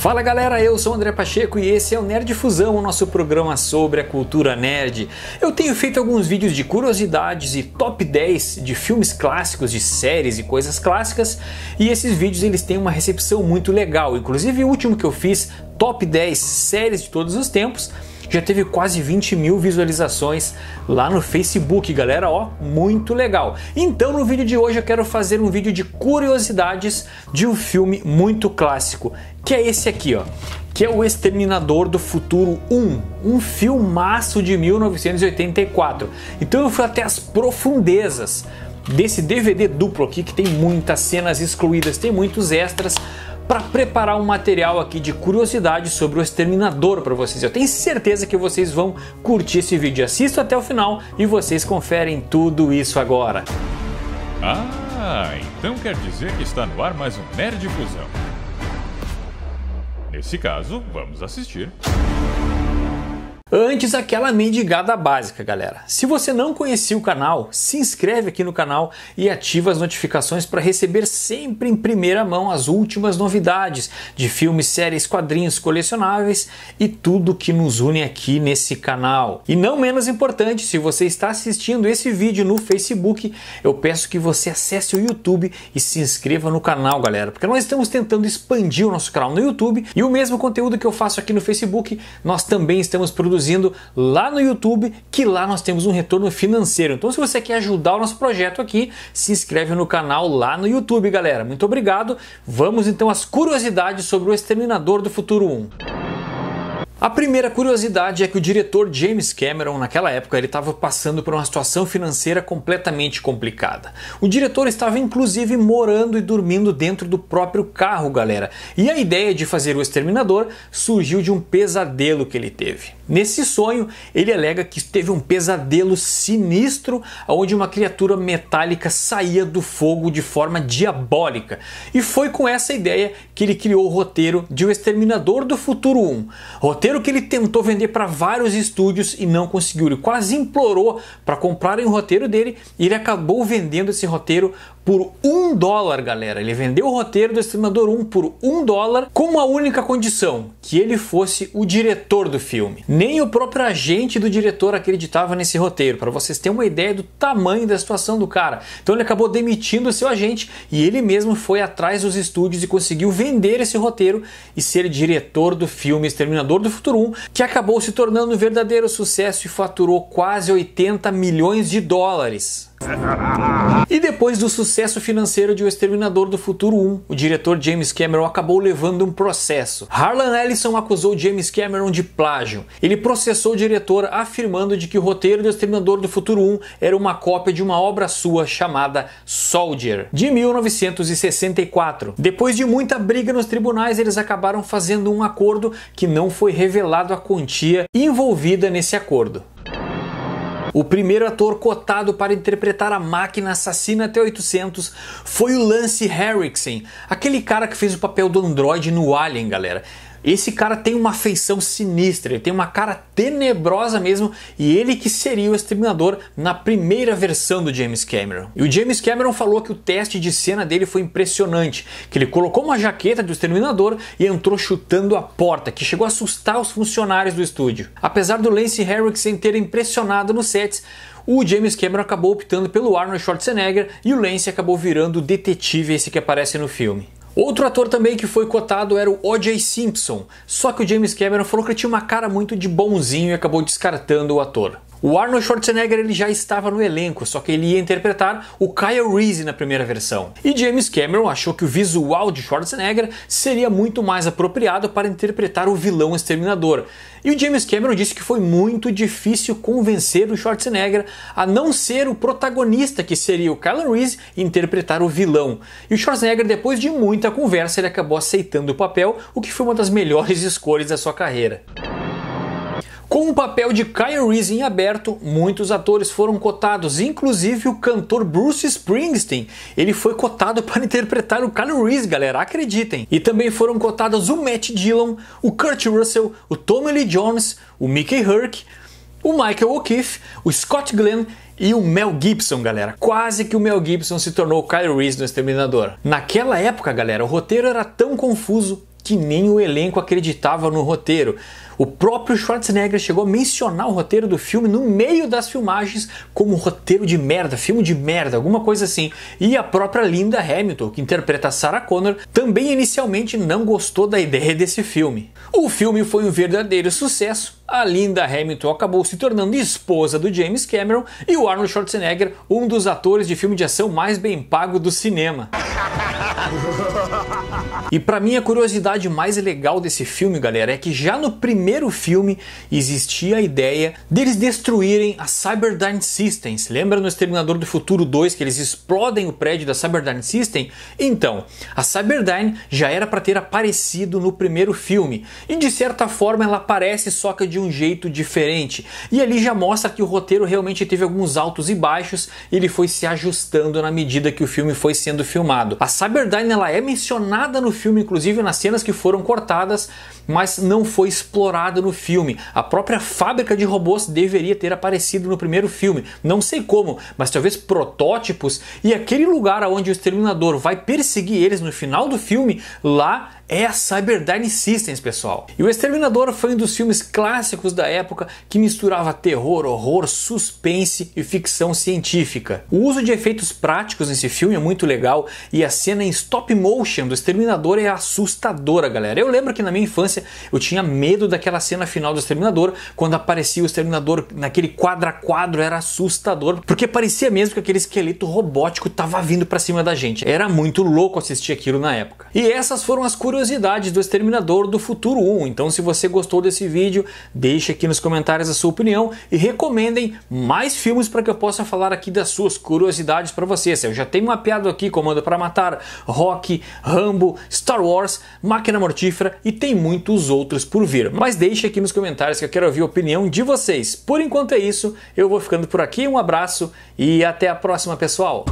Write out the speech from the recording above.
Fala galera, eu sou o André Pacheco e esse é o Nerd Fusão, o nosso programa sobre a cultura nerd. Eu tenho feito alguns vídeos de curiosidades e top 10 de filmes clássicos, de séries e coisas clássicas, e esses vídeos eles têm uma recepção muito legal. Inclusive o último que eu fiz, top 10 séries de todos os tempos, já teve quase 20 mil visualizações lá no Facebook, galera, ó, muito legal. Então no vídeo de hoje eu quero fazer um vídeo de curiosidades de um filme muito clássico, que é esse aqui, ó que é o Exterminador do Futuro 1, um filmaço de 1984. Então eu fui até as profundezas desse DVD duplo aqui, que tem muitas cenas excluídas, tem muitos extras, para preparar um material aqui de curiosidade sobre o Exterminador para vocês. Eu tenho certeza que vocês vão curtir esse vídeo. Assista até o final e vocês conferem tudo isso agora. Ah, então quer dizer que está no ar mais um Nerd Fusão. Nesse caso, vamos assistir. Antes, aquela mendigada básica, galera. Se você não conhecia o canal, se inscreve aqui no canal e ativa as notificações para receber sempre em primeira mão as últimas novidades de filmes, séries, quadrinhos, colecionáveis e tudo que nos une aqui nesse canal. E não menos importante, se você está assistindo esse vídeo no Facebook, eu peço que você acesse o YouTube e se inscreva no canal, galera, porque nós estamos tentando expandir o nosso canal no YouTube e o mesmo conteúdo que eu faço aqui no Facebook, nós também estamos produzindo produzindo lá no YouTube, que lá nós temos um retorno financeiro. Então, se você quer ajudar o nosso projeto aqui, se inscreve no canal lá no YouTube, galera. Muito obrigado. Vamos então às curiosidades sobre o Exterminador do Futuro 1. A primeira curiosidade é que o diretor James Cameron, naquela época, ele estava passando por uma situação financeira completamente complicada. O diretor estava inclusive morando e dormindo dentro do próprio carro, galera. E a ideia de fazer o exterminador surgiu de um pesadelo que ele teve. Nesse sonho, ele alega que teve um pesadelo sinistro onde uma criatura metálica saía do fogo de forma diabólica. E foi com essa ideia que ele criou o roteiro de O Exterminador do Futuro 1. Roteiro que ele tentou vender para vários estúdios e não conseguiu. Ele quase implorou para comprarem o roteiro dele e ele acabou vendendo esse roteiro por um dólar, galera. Ele vendeu o roteiro do Exterminador 1 por um dólar, com a única condição: que ele fosse o diretor do filme. Nem o próprio agente do diretor acreditava nesse roteiro, para vocês terem uma ideia do tamanho da situação do cara. Então ele acabou demitindo o seu agente e ele mesmo foi atrás dos estúdios e conseguiu vender esse roteiro e ser diretor do filme Exterminador do Futuro 1, que acabou se tornando um verdadeiro sucesso e faturou quase 80 milhões de dólares. E depois do sucesso financeiro de O Exterminador do Futuro 1, o diretor James Cameron acabou levando um processo. Harlan Ellison acusou James Cameron de plágio. Ele processou o diretor afirmando de que o roteiro do Exterminador do Futuro 1 era uma cópia de uma obra sua chamada Soldier, de 1964. Depois de muita briga nos tribunais, eles acabaram fazendo um acordo que não foi revelado a quantia envolvida nesse acordo. O primeiro ator cotado para interpretar a máquina assassina T-800 foi o Lance Henriksen, aquele cara que fez o papel do androide no Alien, galera. Esse cara tem uma feição sinistra, ele tem uma cara tenebrosa mesmo, e ele que seria o exterminador na primeira versão do James Cameron. E o James Cameron falou que o teste de cena dele foi impressionante, que ele colocou uma jaqueta do exterminador e entrou chutando a porta, que chegou a assustar os funcionários do estúdio. Apesar do Lance Henriksen ter impressionado nos sets, o James Cameron acabou optando pelo Arnold Schwarzenegger e o Lance acabou virando o detetive esse que aparece no filme. Outro ator também que foi cotado era o O.J. Simpson, só que o James Cameron falou que ele tinha uma cara muito de bonzinho e acabou descartando o ator. O Arnold Schwarzenegger ele já estava no elenco, só que ele ia interpretar o Kyle Reese na primeira versão. E James Cameron achou que o visual de Schwarzenegger seria muito mais apropriado para interpretar o vilão exterminador. E o James Cameron disse que foi muito difícil convencer o Schwarzenegger a não ser o protagonista que seria o Kyle Reese interpretar o vilão. E o Schwarzenegger, depois de muita conversa, ele acabou aceitando o papel, o que foi uma das melhores escolhas da sua carreira. Com o papel de Kyle Reese em aberto, muitos atores foram cotados, inclusive o cantor Bruce Springsteen. Ele foi cotado para interpretar o Kyle Reese, galera, acreditem. E também foram cotados o Matt Dillon, o Kurt Russell, o Tommy Lee Jones, o Mickey Herc, o Michael O'Keefe, o Scott Glenn e o Mel Gibson, galera. Quase que o Mel Gibson se tornou o Kyle Reese no Exterminador. Naquela época, galera, o roteiro era tão confuso, que nem o elenco acreditava no roteiro. O próprio Schwarzenegger chegou a mencionar o roteiro do filme no meio das filmagens como roteiro de merda, filme de merda, alguma coisa assim. E a própria Linda Hamilton, que interpreta Sarah Connor, também inicialmente não gostou da ideia desse filme. O filme foi um verdadeiro sucesso. A Linda Hamilton acabou se tornando esposa do James Cameron e o Arnold Schwarzenegger, um dos atores de filme de ação mais bem pago do cinema. E para mim a curiosidade mais legal desse filme, galera, é que já no primeiro filme existia a ideia deles destruírem a Cyberdyne Systems. Lembra no Exterminador do Futuro 2 que eles explodem o prédio da Cyberdyne System? Então, a Cyberdyne já era para ter aparecido no primeiro filme. E de certa forma ela aparece só que de um jeito diferente. E ali já mostra que o roteiro realmente teve alguns altos e baixos, e ele foi se ajustando na medida que o filme foi sendo filmado. A Cyberdyne ela é mencionada no filme, inclusive nas cenas que foram cortadas, mas não foi explorado no filme. A própria fábrica de robôs deveria ter aparecido no primeiro filme, não sei como, mas talvez protótipos e aquele lugar onde o exterminador vai perseguir eles no final do filme, lá é a Cyberdyne Systems, pessoal. E o Exterminador foi um dos filmes clássicos da época que misturava terror, horror, suspense e ficção científica. O uso de efeitos práticos nesse filme é muito legal e a cena em stop motion do Exterminador Exterminador é assustadora, galera. Eu lembro que na minha infância eu tinha medo daquela cena final do Exterminador, quando aparecia o Exterminador naquele quadra quadro, era assustador, porque parecia mesmo que aquele esqueleto robótico estava vindo para cima da gente. Era muito louco assistir aquilo na época. E essas foram as curiosidades do Exterminador do Futuro 1. Então, se você gostou desse vídeo, deixe aqui nos comentários a sua opinião e recomendem mais filmes para que eu possa falar aqui das suas curiosidades para vocês. Eu já tenho mapeado aqui Comando para Matar, Rock, Rambo, Star Wars, Máquina Mortífera e tem muitos outros por vir. Mas deixe aqui nos comentários que eu quero ouvir a opinião de vocês. Por enquanto é isso, eu vou ficando por aqui, um abraço e até a próxima, pessoal!